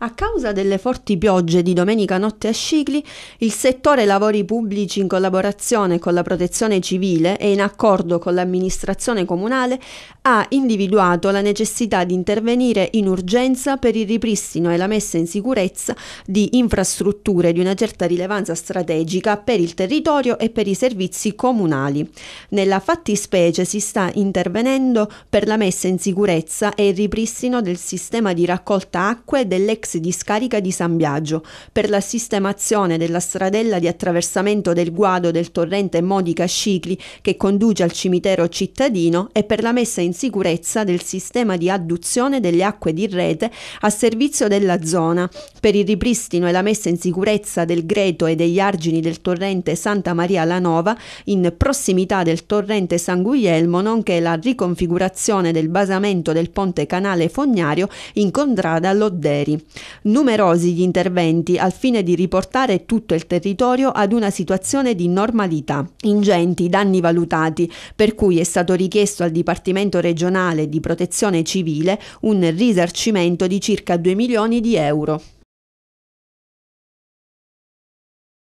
A causa delle forti piogge di domenica notte a Scicli, il settore lavori pubblici in collaborazione con la protezione civile e in accordo con l'amministrazione comunale ha individuato la necessità di intervenire in urgenza per il ripristino e la messa in sicurezza di infrastrutture di una certa rilevanza strategica per il territorio e per i servizi comunali. Nella fattispecie si sta intervenendo per la messa in sicurezza e il ripristino del sistema di raccolta acque dell'ex dell'ex discarica di San Biagio per la sistemazione della stradella di attraversamento del guado del torrente Modica Scicli che conduce al cimitero cittadino e per la messa in sicurezza del sistema di adduzione delle acque di rete a servizio della zona, per il ripristino e la messa in sicurezza del greto e degli argini del torrente Santa Maria la Nova in prossimità del torrente San Guglielmo, nonché la riconfigurazione del basamento del ponte canale fognario in contrada Lodderi. Numerosi gli interventi al fine di riportare tutto il territorio ad una situazione di normalità. Ingenti i danni valutati, per cui è stato richiesto al Dipartimento regionale di protezione civile un risarcimento di circa 2 milioni di euro.